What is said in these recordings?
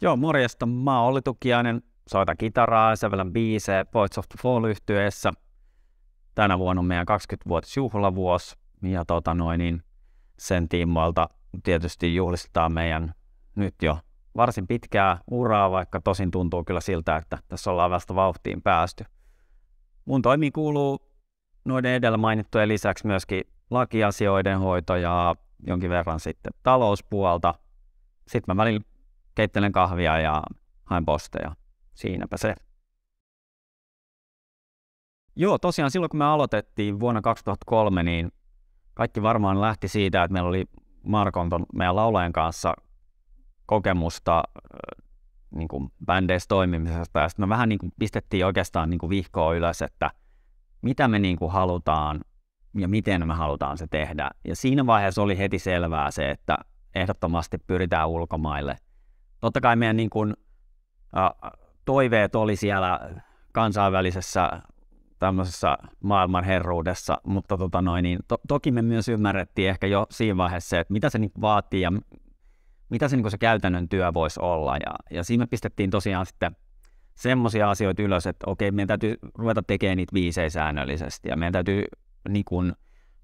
Joo, morjesta. Mä oon Olli Tukiainen, soitan kitaraa, sävelän biisejä Voice of the Fall yhtyeessä. Tänä vuonna on meidän 20-vuotisjuhlavuosi ja tota noin, niin sen tiimoilta tietysti juhlistetaan meidän nyt jo varsin pitkää uraa, vaikka tosin tuntuu kyllä siltä, että tässä ollaan vasta vauhtiin päästy. Mun toimi kuuluu noiden edellä mainittujen lisäksi myöskin lakiasioiden hoito ja jonkin verran sitten talouspuolta. Sitten mä välillä keittelen kahvia ja haen posteja. Siinäpä se. Joo, tosiaan silloin kun me aloitettiin vuonna 2003, niin kaikki varmaan lähti siitä, että meillä oli Markon ton meidän laulajan kanssa kokemusta niin kuin bändeissä toimimisesta. Ja sitten me vähän niin kuin pistettiin oikeastaan niin kuin vihkoa ylös, että mitä me niin kuin halutaan ja miten me halutaan se tehdä. Ja siinä vaiheessa oli heti selvää se, että ehdottomasti pyritään ulkomaille – totta kai meidän niin kuin, äh, toiveet oli siellä kansainvälisessä tämmöisessä maailman mutta tota noin, niin to, toki me myös ymmärrettiin ehkä jo siinä vaiheessa että mitä se niin vaatii ja mitä se, niin se käytännön työ voisi olla. Ja, ja siinä me pistettiin tosiaan sitten semmoisia asioita ylös, että okei, meidän täytyy ruveta tekemään niitä viisejä säännöllisesti ja meidän täytyy niin kuin,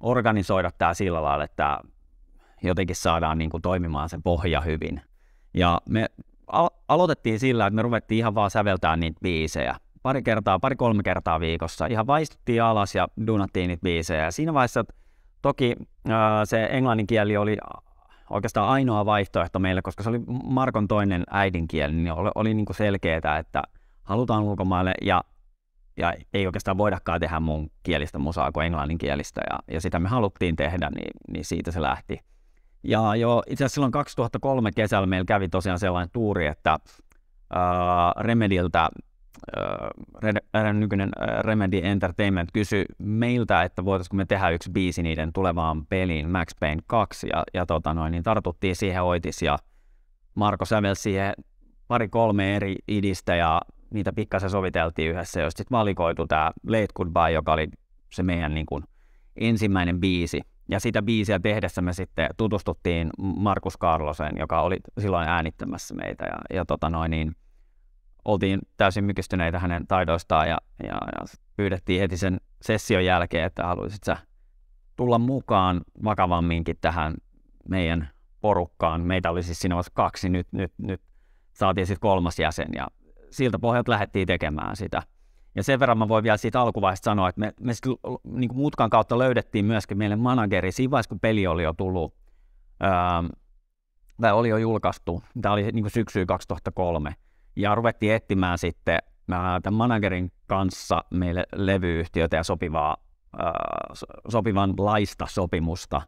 organisoida tämä sillä lailla, että jotenkin saadaan niin kuin, toimimaan se pohja hyvin. Ja me al- aloitettiin sillä, että me ruvettiin ihan vaan säveltää niitä biisejä. Pari kertaa, pari-kolme kertaa viikossa. Ihan vaistuttiin alas ja duunattiin niitä biisejä. Ja siinä vaiheessa toki ää, se englannin kieli oli oikeastaan ainoa vaihtoehto meille, koska se oli Markon toinen äidinkieli, niin oli, oli niin selkeää, että halutaan ulkomaille ja, ja ei oikeastaan voidakaan tehdä muun kielistä musaa kuin englanninkielistä. Ja, ja sitä me haluttiin tehdä, niin, niin siitä se lähti. Ja jo itse asiassa silloin 2003 kesällä meillä kävi tosiaan sellainen tuuri, että äh, Remediltä äh, Red, nykyinen äh, Remedy Entertainment kysyi meiltä, että voitaisiko me tehdä yksi biisi niiden tulevaan peliin Max Payne 2, ja, ja tota noin, niin tartuttiin siihen Oitis ja Marko sävelsi siihen pari kolme eri idistä, ja niitä pikkasen soviteltiin yhdessä, ja sitten valikoitu tämä Late Goodbye, joka oli se meidän niin kuin, ensimmäinen biisi, ja sitä biisiä tehdessä me sitten tutustuttiin Markus Karloseen, joka oli silloin äänittämässä meitä. Ja, ja tota noin, niin oltiin täysin mykistyneitä hänen taidoistaan ja, ja, ja pyydettiin heti sen session jälkeen, että haluaisit sä tulla mukaan vakavamminkin tähän meidän porukkaan. Meitä oli siis siinä kaksi, nyt, nyt, nyt saatiin sitten kolmas jäsen ja siltä pohjalta lähdettiin tekemään sitä – ja sen verran mä voin vielä siitä alkuvaiheesta sanoa, että me, me sit, niin kuin mutkan kautta löydettiin myöskin meille manageri siinä vaiheessa, kun peli oli jo tullut, ää, ähm, tai oli jo julkaistu, tämä oli niin syksy syksyä 2003, ja ruvettiin etsimään sitten ää, äh, tämän managerin kanssa meille levyyhtiötä ja sopivaa, ää, äh, sopivan laista sopimusta,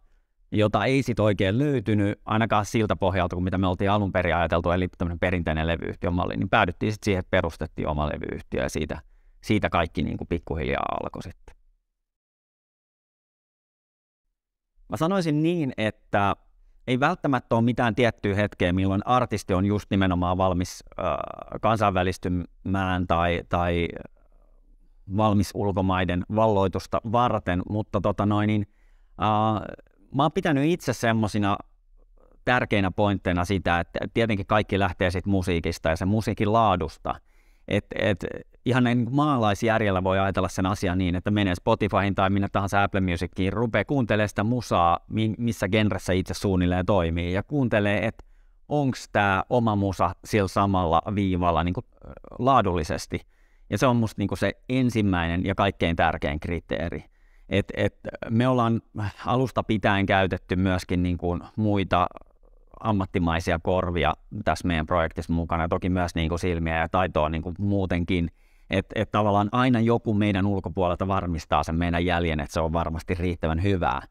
jota ei sitten oikein löytynyt, ainakaan siltä pohjalta, kuin mitä me oltiin alun perin ajateltu, eli tämmöinen perinteinen levyyhtiömalli, niin päädyttiin sitten siihen, että perustettiin oma levyyhtiö ja siitä – siitä kaikki niin kuin pikkuhiljaa alkoi sitten. Mä sanoisin niin, että ei välttämättä ole mitään tiettyä hetkeä, milloin artisti on just nimenomaan valmis äh, kansainvälistymään tai, tai valmis ulkomaiden valloitusta varten, mutta tota noin, niin, äh, mä oon pitänyt itse semmoisina tärkeinä pointteina sitä, että tietenkin kaikki lähtee sit musiikista ja sen musiikin laadusta. Et, et, ihan näin niin maalaisjärjellä voi ajatella sen asian niin, että menee Spotifyhin tai minne tahansa Apple Musiciin, rupeaa kuuntelemaan sitä musaa, missä genressä itse suunnilleen toimii, ja kuuntelee, että onko tämä oma musa sillä samalla viivalla niin kuin laadullisesti. Ja se on musta niin kuin se ensimmäinen ja kaikkein tärkein kriteeri. Et, et me ollaan alusta pitäen käytetty myöskin niin kuin muita ammattimaisia korvia tässä meidän projektissa mukana, toki myös niin kuin silmiä ja taitoa niin kuin muutenkin – että et tavallaan aina joku meidän ulkopuolelta varmistaa sen meidän jäljen, että se on varmasti riittävän hyvää.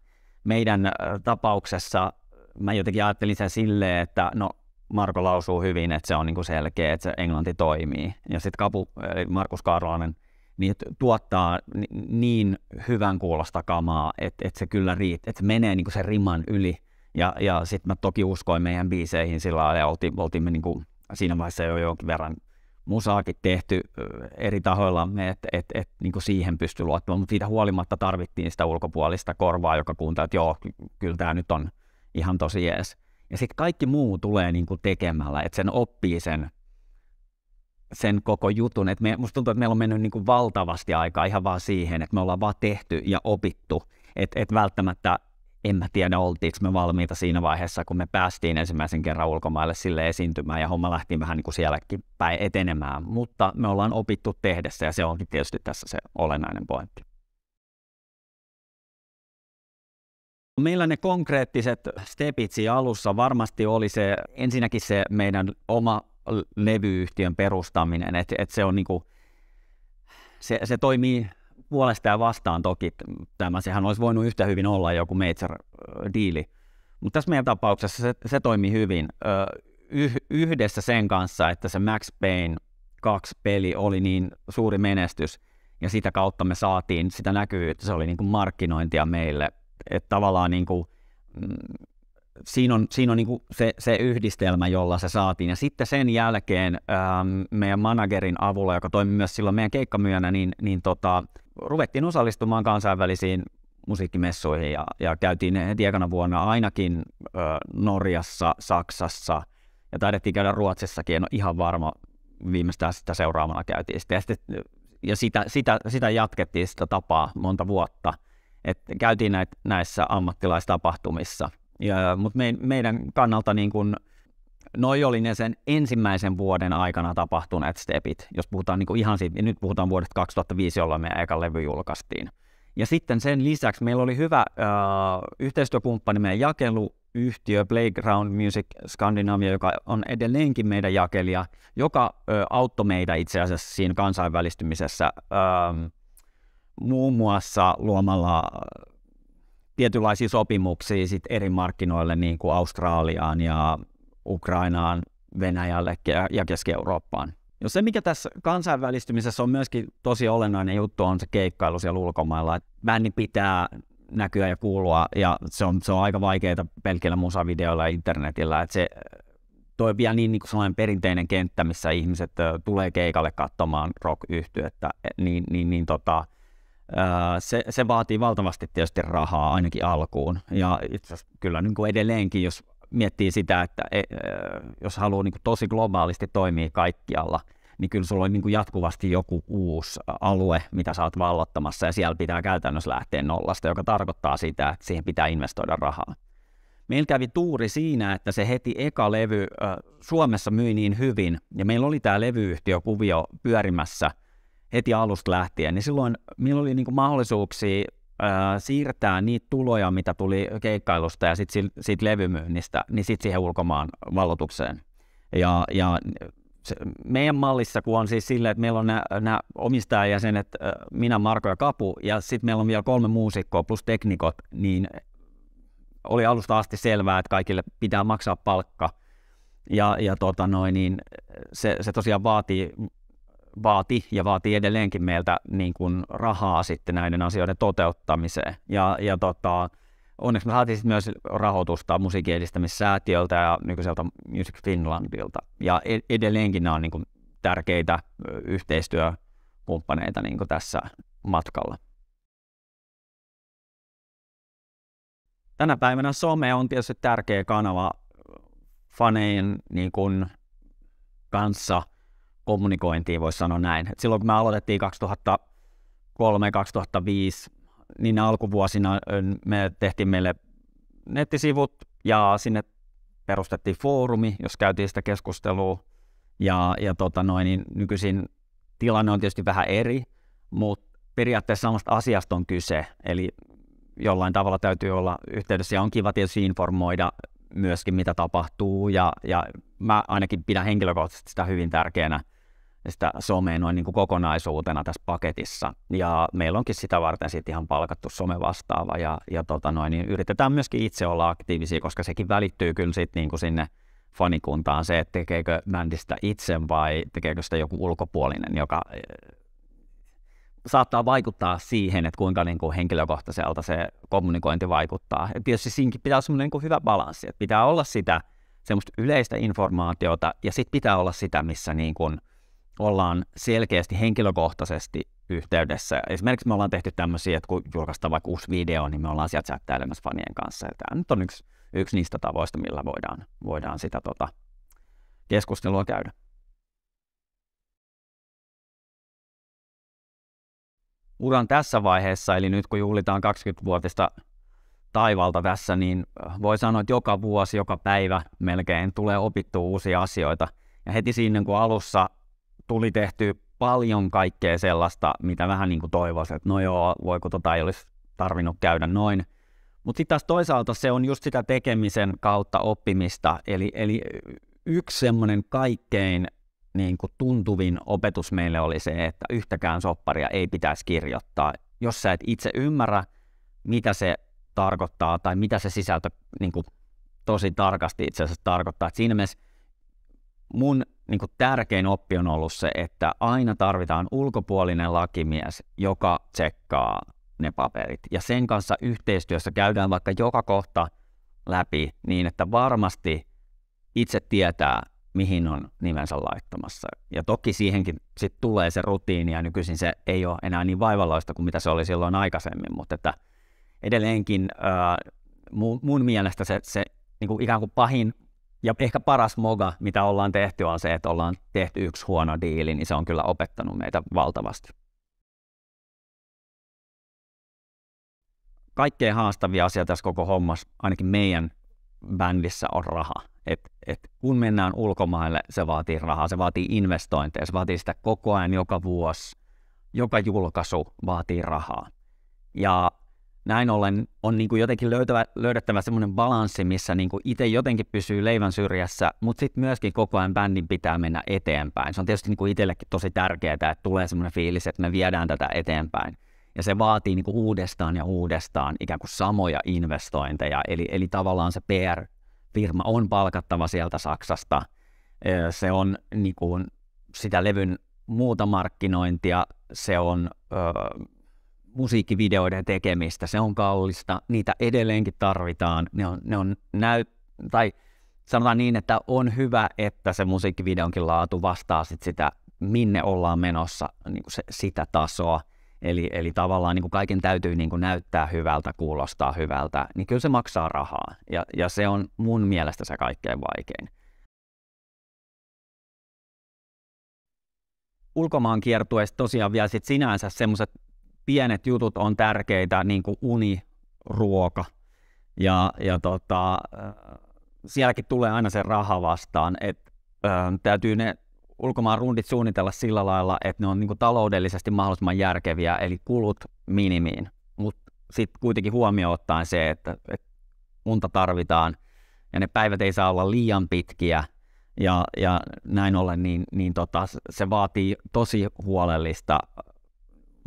Meidän tapauksessa mä jotenkin ajattelin sen silleen, että no Marko lausuu hyvin, että se on niin kuin selkeä, että se englanti toimii. Ja sitten Kapu, eli Markus Karlanen, niin tuottaa niin hyvän kuulosta kamaa, että, että se kyllä riittää, että se menee niin kuin sen riman yli. Ja, ja sitten mä toki uskoin meidän biiseihin sillä lailla, ja oltiin, oltiin me niin kuin siinä vaiheessa jo jonkin verran musaakin tehty eri tahoilla, että et, et, niin siihen pysty luottamaan, mutta siitä huolimatta tarvittiin sitä ulkopuolista korvaa, joka kuuntelee, että joo, kyllä tämä nyt on ihan tosi jees. Ja sitten kaikki muu tulee niin kuin tekemällä, että sen oppii sen, sen koko jutun. Et me, musta tuntuu, että meillä on mennyt niin kuin valtavasti aikaa ihan vaan siihen, että me ollaan vaan tehty ja opittu. Että et välttämättä en mä tiedä, oltiinko me valmiita siinä vaiheessa, kun me päästiin ensimmäisen kerran ulkomaille sille esiintymään ja homma lähti vähän niin kuin sielläkin päin etenemään, mutta me ollaan opittu tehdessä ja se onkin tietysti tässä se olennainen pointti. Meillä ne konkreettiset stepit siinä alussa varmasti oli se, ensinnäkin se meidän oma levyyhtiön perustaminen, että et se on kuin, niinku, se, se toimii puolesta ja vastaan toki tämä. Sehän olisi voinut yhtä hyvin olla joku major-diili. Äh, Mutta tässä meidän tapauksessa se, se toimi hyvin. Yh, yhdessä sen kanssa, että se Max Payne 2 peli oli niin suuri menestys, ja sitä kautta me saatiin sitä näkyvyyttä, se oli niin kuin markkinointia meille. Että tavallaan niin kuin, mm, siinä on, siinä on niin se, se yhdistelmä, jolla se saatiin. Ja sitten sen jälkeen ähm, meidän managerin avulla, joka toimi myös silloin meidän keikkamyönä, niin, niin tota, ruvettiin osallistumaan kansainvälisiin musiikkimessuihin ja, ja käytiin heti ekana vuonna ainakin ö, Norjassa, Saksassa ja taidettiin käydä Ruotsissakin, en ole ihan varma, viimeistään sitä seuraavana käytiin sitten. Ja, sitten, ja sitä, sitä, sitä jatkettiin sitä tapaa monta vuotta. Et käytiin näit, näissä ammattilaistapahtumissa – mutta me, meidän kannalta niin kun, noi oli ne sen ensimmäisen vuoden aikana tapahtuneet stepit, jos puhutaan niin ihan siitä, nyt puhutaan vuodesta 2005, jolloin meidän eka levy julkaistiin. Ja sitten sen lisäksi meillä oli hyvä äh, yhteistyökumppani, meidän jakeluyhtiö Playground Music Scandinavia, joka on edelleenkin meidän jakelija, joka äh, auttoi meitä itse asiassa siinä kansainvälistymisessä äh, muun muassa luomalla tietynlaisia sopimuksia sit eri markkinoille, niin kuin Australiaan ja Ukrainaan, Venäjälle ja Keski-Eurooppaan. No se, mikä tässä kansainvälistymisessä on myöskin tosi olennainen juttu, on se keikkailu siellä ulkomailla. Bändi niin pitää näkyä ja kuulua, ja se on, se on aika vaikeaa pelkillä musavideoilla ja internetillä. Et se, toi vielä niin, niin kuin sellainen perinteinen kenttä, missä ihmiset ö, tulee keikalle katsomaan rock-yhtyettä, niin, niin, niin tota, se, se vaatii valtavasti tietysti rahaa ainakin alkuun. Ja itse asiassa kyllä niin kuin edelleenkin, jos miettii sitä, että e, e, jos haluaa niin kuin tosi globaalisti toimia kaikkialla, niin kyllä sulla on niin kuin jatkuvasti joku uusi alue, mitä sä oot vallottamassa, ja siellä pitää käytännössä lähteä nollasta, joka tarkoittaa sitä, että siihen pitää investoida rahaa. Meillä kävi tuuri siinä, että se heti eka levy äh, Suomessa myi niin hyvin, ja meillä oli tämä levyyhtiökuvio pyörimässä – heti alusta lähtien, niin silloin minulla oli niin kuin mahdollisuuksia ää, siirtää niitä tuloja, mitä tuli keikkailusta ja sitten siitä levymyynnistä, niin sitten siihen ulkomaan vallotukseen. Ja, ja se, meidän mallissa, kun on siis silleen, että meillä on nämä, nämä omistajajäsenet, minä, Marko ja Kapu, ja sitten meillä on vielä kolme muusikkoa plus teknikot, niin oli alusta asti selvää, että kaikille pitää maksaa palkka. Ja, ja tota noin, niin se, se tosiaan vaatii vaati ja vaatii edelleenkin meiltä niin kuin rahaa sitten näiden asioiden toteuttamiseen. Ja, ja tota, onneksi me saatiin sitten myös rahoitusta musiikin edistämissäätiöltä ja nykyiseltä Music Finlandilta. Ja e, edelleenkin nämä on niin kuin tärkeitä yhteistyökumppaneita niin kuin tässä matkalla. Tänä päivänä some on tietysti tärkeä kanava fanejen niin kuin kanssa – kommunikointiin, voisi sanoa näin. Et silloin kun me aloitettiin 2003-2005, niin alkuvuosina me tehtiin meille nettisivut ja sinne perustettiin foorumi, jos käytiin sitä keskustelua. Ja, ja tota noin, niin nykyisin tilanne on tietysti vähän eri, mutta periaatteessa samasta asiasta on kyse. Eli jollain tavalla täytyy olla yhteydessä ja on kiva tietysti informoida myöskin, mitä tapahtuu. Ja, ja mä ainakin pidän henkilökohtaisesti sitä hyvin tärkeänä – sitä somea noin niin kuin kokonaisuutena tässä paketissa. Ja meillä onkin sitä varten sitten ihan palkattu vastaava ja, ja tota noin, niin yritetään myöskin itse olla aktiivisia, koska sekin välittyy kyllä sitten niin kuin sinne fanikuntaan se, että tekeekö bändistä itse vai tekeekö sitä joku ulkopuolinen, joka e, saattaa vaikuttaa siihen, että kuinka niin kuin henkilökohtaiselta se kommunikointi vaikuttaa. Ja tietysti siinäkin pitää olla niin niin hyvä balanssi, että pitää olla sitä semmoista yleistä informaatiota ja sitten pitää olla sitä, missä niin kuin – ollaan selkeästi henkilökohtaisesti yhteydessä. Esimerkiksi me ollaan tehty tämmöisiä, että kun julkaistaan vaikka uusi video, niin me ollaan sieltä chattailemassa fanien kanssa. Ja tämä nyt on yksi, yksi niistä tavoista, millä voidaan, voidaan sitä tota, keskustelua käydä. Uran tässä vaiheessa, eli nyt kun juhlitaan 20-vuotista taivalta tässä, niin äh, voi sanoa, että joka vuosi, joka päivä melkein tulee opittua uusia asioita. Ja heti siinä, kun alussa tuli tehtyä paljon kaikkea sellaista, mitä vähän niin kuin toivoisi, että no joo, voiko tota ei olisi tarvinnut käydä noin. Mutta sitten taas toisaalta se on just sitä tekemisen kautta oppimista, eli, eli yksi semmoinen kaikkein niin kuin tuntuvin opetus meille oli se, että yhtäkään sopparia ei pitäisi kirjoittaa. Jos sä et itse ymmärrä, mitä se tarkoittaa tai mitä se sisältö niin kuin, tosi tarkasti itse asiassa tarkoittaa. Et siinä mielessä mun niin kuin tärkein oppi on ollut se, että aina tarvitaan ulkopuolinen lakimies, joka tsekkaa ne paperit. Ja sen kanssa yhteistyössä käydään vaikka joka kohta läpi niin, että varmasti itse tietää, mihin on nimensä laittamassa. Ja toki siihenkin sitten tulee se rutiini ja nykyisin se ei ole enää niin vaivalloista kuin mitä se oli silloin aikaisemmin, mutta että edelleenkin ää, mun, mun mielestä se, se niin kuin ikään kuin pahin ja ehkä paras moga, mitä ollaan tehty, on se, että ollaan tehty yksi huono diili, niin se on kyllä opettanut meitä valtavasti. Kaikkein haastavia asia tässä koko hommassa, ainakin meidän bändissä, on raha. Et, et kun mennään ulkomaille, se vaatii rahaa, se vaatii investointeja, se vaatii sitä koko ajan, joka vuosi, joka julkaisu vaatii rahaa. Ja näin ollen on niin kuin jotenkin löytävä, löydettävä semmoinen balanssi, missä niin kuin itse jotenkin pysyy leivän syrjässä, mutta sitten myöskin koko ajan bändin pitää mennä eteenpäin. Se on tietysti niin kuin itsellekin tosi tärkeää, että tulee semmoinen fiilis, että me viedään tätä eteenpäin. Ja se vaatii niin kuin uudestaan ja uudestaan ikään kuin samoja investointeja. Eli, eli tavallaan se PR-firma on palkattava sieltä Saksasta. Se on niin kuin sitä levyn muuta markkinointia, se on Öö, musiikkivideoiden tekemistä, se on kallista, niitä edelleenkin tarvitaan, ne on, ne on näyt, tai sanotaan niin, että on hyvä, että se musiikkivideonkin laatu vastaa sit sitä, minne ollaan menossa, niin kuin se, sitä tasoa, eli, eli tavallaan niin kuin kaiken täytyy niin kuin näyttää hyvältä, kuulostaa hyvältä, niin kyllä se maksaa rahaa, ja, ja se on mun mielestä se kaikkein vaikein. ulkomaan kiertueista tosiaan vielä sit sinänsä semmoiset pienet jutut on tärkeitä, niin kuin uni, ruoka ja, ja tota, äh, sielläkin tulee aina se raha vastaan, että ähm, täytyy ne ulkomaan rundit suunnitella sillä lailla, että ne on niin kuin taloudellisesti mahdollisimman järkeviä, eli kulut minimiin, mutta sitten kuitenkin huomioon ottaen se, että, että unta tarvitaan ja ne päivät ei saa olla liian pitkiä ja, ja näin ollen niin, niin tota, se vaatii tosi huolellista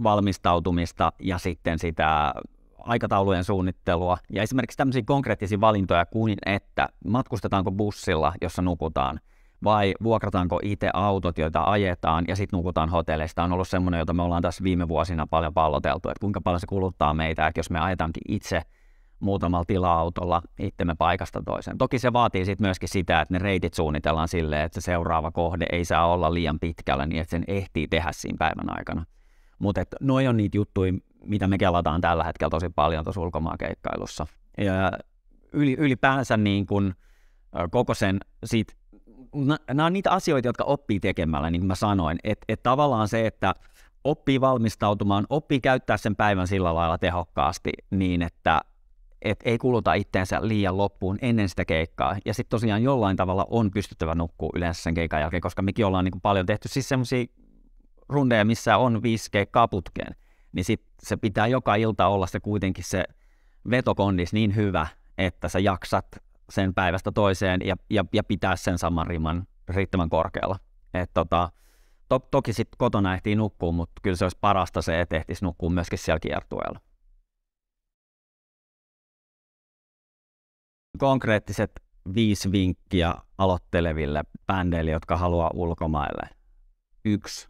valmistautumista ja sitten sitä aikataulujen suunnittelua ja esimerkiksi tämmöisiä konkreettisia valintoja kuin, että matkustetaanko bussilla, jossa nukutaan, vai vuokrataanko itse autot, joita ajetaan, ja sitten nukutaan hotelleista. on ollut semmoinen, jota me ollaan tässä viime vuosina paljon palloteltu, että kuinka paljon se kuluttaa meitä, että jos me ajetaankin itse muutamalla tila-autolla itsemme paikasta toiseen. Toki se vaatii sitten myöskin sitä, että ne reitit suunnitellaan silleen, että se seuraava kohde ei saa olla liian pitkällä, niin että sen ehtii tehdä siinä päivän aikana. Mutta noi on niitä juttuja, mitä me kelataan tällä hetkellä tosi paljon tuossa ulkomaankeikkailussa. Ja yli, ylipäänsä niin kun koko sen siitä, nämä on niitä asioita, jotka oppii tekemällä, niin kuin mä sanoin, että et tavallaan se, että oppii valmistautumaan, oppii käyttää sen päivän sillä lailla tehokkaasti niin, että et ei kuluta itteensä liian loppuun ennen sitä keikkaa. Ja sitten tosiaan jollain tavalla on pystyttävä nukkuu yleensä sen keikan jälkeen, koska mekin ollaan niin paljon tehty siis semmoisia rundeja, missä on 5G kaputkeen, niin sit se pitää joka ilta olla se kuitenkin se vetokondis niin hyvä, että sä jaksat sen päivästä toiseen ja, ja, ja pitää sen saman riman riittävän korkealla. Et tota, to, toki sitten kotona ehtii nukkua, mutta kyllä se olisi parasta se, että ehtisi nukkua myöskin siellä kiertueella. Konkreettiset viisi vinkkiä aloitteleville bändeille, jotka haluaa ulkomaille. Yksi,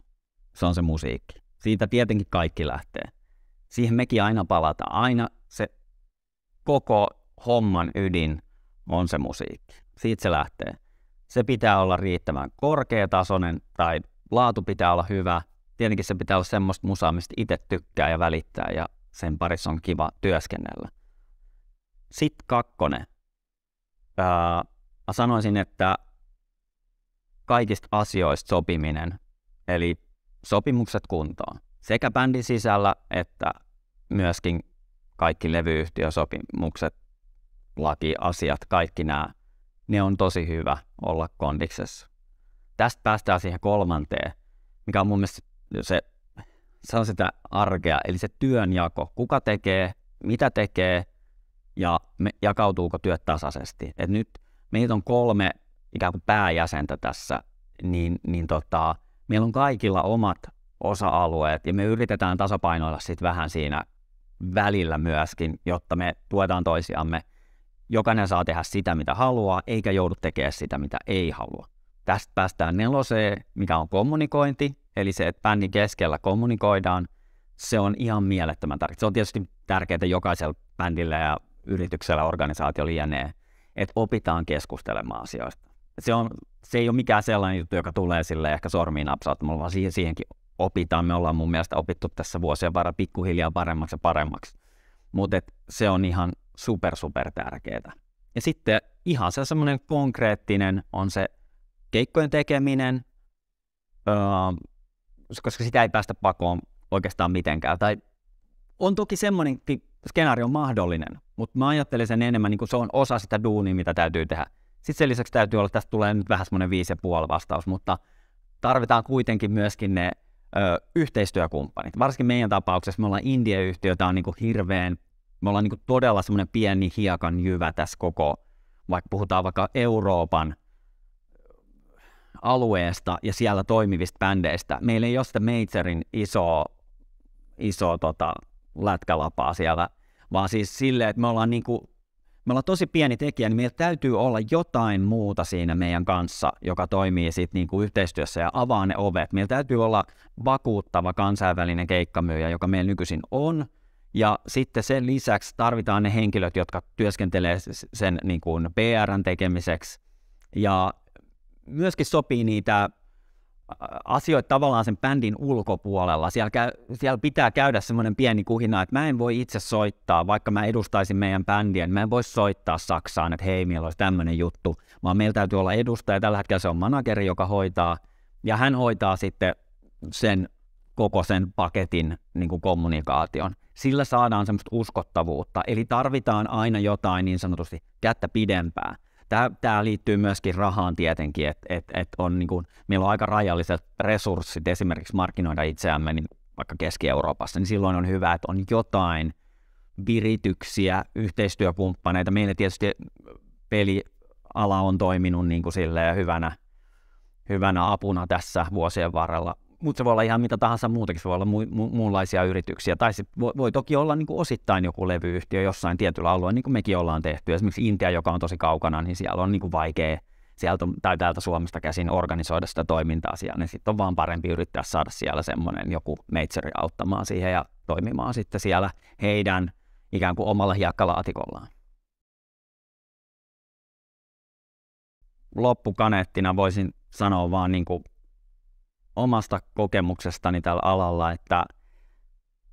se on se musiikki. Siitä tietenkin kaikki lähtee. Siihen mekin aina palata Aina se koko homman ydin on se musiikki. Siitä se lähtee. Se pitää olla riittävän korkeatasoinen tai laatu pitää olla hyvä. Tietenkin se pitää olla semmoista musaa, mistä itse tykkää ja välittää ja sen parissa on kiva työskennellä. Sitten kakkonen. Ää, mä sanoisin, että kaikista asioista sopiminen, eli sopimukset kuntoon. Sekä bändin sisällä että myöskin kaikki levyyhtiösopimukset, lakiasiat, kaikki nämä, ne on tosi hyvä olla kondiksessa. Tästä päästään siihen kolmanteen, mikä on mun mielestä se, se on sitä arkea, eli se työnjako. Kuka tekee, mitä tekee ja me, jakautuuko työt tasaisesti. Et nyt meitä on kolme ikään kuin pääjäsentä tässä, niin, niin tota, meillä on kaikilla omat osa-alueet ja me yritetään tasapainoilla sitten vähän siinä välillä myöskin, jotta me tuetaan toisiamme. Jokainen saa tehdä sitä, mitä haluaa, eikä joudu tekemään sitä, mitä ei halua. Tästä päästään neloseen, mikä on kommunikointi, eli se, että bändin keskellä kommunikoidaan, se on ihan mielettömän tärkeää. Se on tietysti tärkeää jokaisella bändillä ja yrityksellä, organisaatiolla jne. Että opitaan keskustelemaan asioista se, on, se ei ole mikään sellainen juttu, joka tulee sille ehkä sormiin napsauttamalla, vaan siihen, siihenkin opitaan. Me ollaan mun mielestä opittu tässä vuosien varrella pikkuhiljaa paremmaksi ja paremmaksi. Mutta se on ihan super, super tärkeää. Ja sitten ihan se semmoinen konkreettinen on se keikkojen tekeminen, öö, koska sitä ei päästä pakoon oikeastaan mitenkään. Tai on toki semmoinen skenaario mahdollinen, mutta mä ajattelen sen enemmän, niin kuin se on osa sitä duunia, mitä täytyy tehdä. Sitten sen lisäksi täytyy olla, tästä tulee nyt vähän semmoinen puoli vastaus, mutta tarvitaan kuitenkin myöskin ne ö, yhteistyökumppanit. Varsinkin meidän tapauksessa me ollaan India-yhtiö, tämä on niin kuin hirveän, me ollaan niin kuin todella semmoinen pieni hiekan jyvä tässä koko, vaikka puhutaan vaikka Euroopan alueesta ja siellä toimivista bändeistä. Meillä ei ole sitä Majorin isoa, iso, tota, lätkälapaa siellä, vaan siis silleen, että me ollaan niin kuin me ollaan tosi pieni tekijä, niin meillä täytyy olla jotain muuta siinä meidän kanssa, joka toimii sit niinku yhteistyössä ja avaa ne ovet. Meillä täytyy olla vakuuttava kansainvälinen keikkamyyjä, joka meillä nykyisin on, ja sitten sen lisäksi tarvitaan ne henkilöt, jotka työskentelee sen niin kuin PRn tekemiseksi, ja myöskin sopii niitä asioita tavallaan sen bändin ulkopuolella. Siellä, käy, siellä pitää käydä semmoinen pieni kuhina, että mä en voi itse soittaa, vaikka mä edustaisin meidän bändiä, niin mä en voi soittaa Saksaan, että hei, meillä olisi tämmöinen juttu, vaan meillä täytyy olla edustaja. Tällä hetkellä se on manageri, joka hoitaa, ja hän hoitaa sitten sen koko sen paketin niin kuin kommunikaation. Sillä saadaan semmoista uskottavuutta, eli tarvitaan aina jotain niin sanotusti kättä pidempää. Tämä, tämä liittyy myöskin rahaan tietenkin, että et, et on niin kuin, meillä on aika rajalliset resurssit esimerkiksi markkinoida itseämme niin vaikka Keski-Euroopassa, niin silloin on hyvä, että on jotain virityksiä, yhteistyökumppaneita. Meillä tietysti peliala on toiminut niin kuin silleen hyvänä, hyvänä apuna tässä vuosien varrella mutta se voi olla ihan mitä tahansa muutakin, se voi olla mu- mu- muunlaisia yrityksiä. Tai se voi, voi toki olla niin kuin osittain joku levyyhtiö jossain tietyllä alueella, niin kuin mekin ollaan tehty. Esimerkiksi Intia, joka on tosi kaukana, niin siellä on niin kuin vaikea sieltä tai täältä Suomesta käsin organisoida sitä toimintaa siellä, niin sitten on vaan parempi yrittää saada siellä semmoinen joku meitseri auttamaan siihen ja toimimaan sitten siellä heidän ikään kuin omalla hiekkalaatikollaan. Loppukaneettina voisin sanoa vaan niin kuin omasta kokemuksestani tällä alalla, että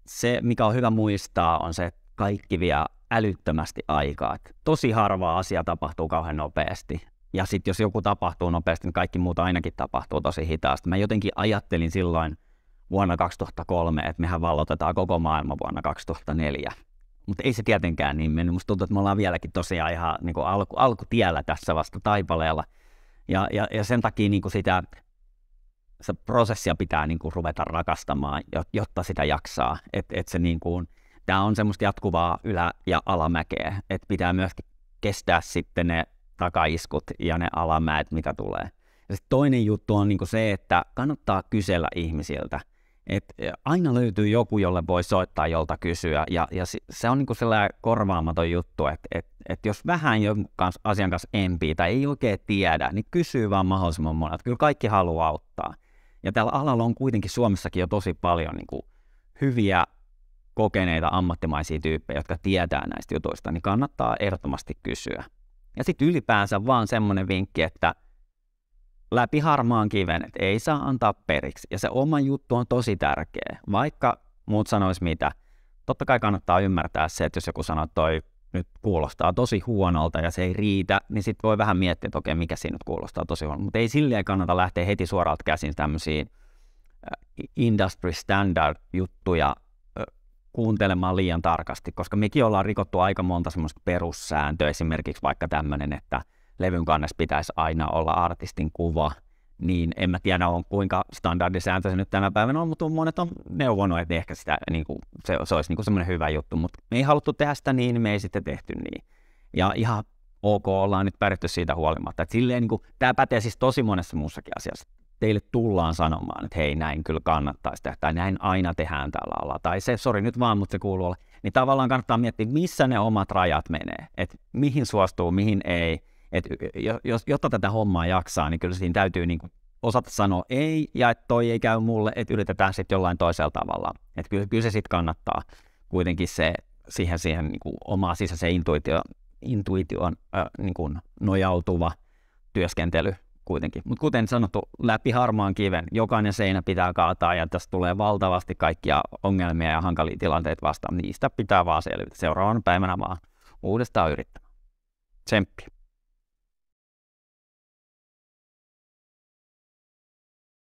se, mikä on hyvä muistaa, on se, että kaikki vie älyttömästi aikaa. Et tosi harva asia tapahtuu kauhean nopeasti. Ja sitten jos joku tapahtuu nopeasti, niin kaikki muuta ainakin tapahtuu tosi hitaasti. Mä jotenkin ajattelin silloin vuonna 2003, että mehän vallotetaan koko maailma vuonna 2004. Mutta ei se tietenkään niin mennyt. Musta tuntuu, että me ollaan vieläkin tosiaan ihan niin alku, alkutiellä tässä vasta taipaleella. Ja, ja, ja sen takia niin sitä se prosessia pitää niin kuin ruveta rakastamaan, jotta sitä jaksaa. Et, et se niin kuin, tämä on semmoista jatkuvaa ylä- ja alamäkeä, että pitää myöskin kestää sitten ne takaiskut ja ne alamäet, mitä tulee. Ja sit toinen juttu on niin kuin se, että kannattaa kysellä ihmisiltä. Et e, aina löytyy joku, jolle voi soittaa, jolta kysyä, ja, ja se on niin kuin sellainen korvaamaton juttu, että et, et jos vähän jonkun kanssa, asian kanssa empii tai ei oikein tiedä, niin kysyy vaan mahdollisimman monet. Kyllä kaikki haluaa auttaa. Ja tällä alalla on kuitenkin Suomessakin jo tosi paljon niin kuin hyviä kokeneita ammattimaisia tyyppejä, jotka tietää näistä jutuista, niin kannattaa ehdottomasti kysyä. Ja sitten ylipäänsä vaan semmoinen vinkki, että läpi harmaan kiven, että ei saa antaa periksi. Ja se oma juttu on tosi tärkeä, vaikka muut sanois mitä. Totta kai kannattaa ymmärtää se, että jos joku sanoo, että toi nyt kuulostaa tosi huonolta ja se ei riitä, niin sitten voi vähän miettiä, että okei, mikä siinä nyt kuulostaa tosi huonolta. Mutta ei silleen kannata lähteä heti suoralta käsin tämmöisiin äh, industry standard juttuja kuuntelemaan liian tarkasti, koska mekin ollaan rikottu aika monta semmoista perussääntöä, esimerkiksi vaikka tämmöinen, että levyn kannessa pitäisi aina olla artistin kuva – niin en mä tiedä on kuinka standardisääntö se nyt tänä päivänä on, mutta monet on neuvonut, että ehkä sitä, niin kuin, se, se olisi niin semmoinen hyvä juttu, mutta me ei haluttu tehdä sitä niin, niin me ei sitten tehty niin. Ja ihan ok, ollaan nyt pärjätty siitä huolimatta. Että silleen, niin kuin, tämä pätee siis tosi monessa muussakin asiassa. Teille tullaan sanomaan, että hei, näin kyllä kannattaisi tehdä, tai näin aina tehdään tällä alalla, tai se, sori nyt vaan, mutta se kuuluu olla. Niin tavallaan kannattaa miettiä, missä ne omat rajat menee, että mihin suostuu, mihin ei, et, jos, jotta tätä hommaa jaksaa, niin kyllä siinä täytyy niin kuin osata sanoa ei, ja että toi ei käy mulle, että yritetään sitten jollain toisella tavalla. Että kyllä, kyllä se sitten kannattaa kuitenkin se siihen, siihen niin kuin omaa sisäiseen intuitio, intuitioon äh, niin kuin nojautuva työskentely kuitenkin. Mutta kuten sanottu, läpi harmaan kiven, jokainen seinä pitää kaataa ja tässä tulee valtavasti kaikkia ongelmia ja hankalia tilanteita vastaan. Niistä pitää vaan selvitä. Seuraavana päivänä vaan uudestaan yrittää. Tsemppi.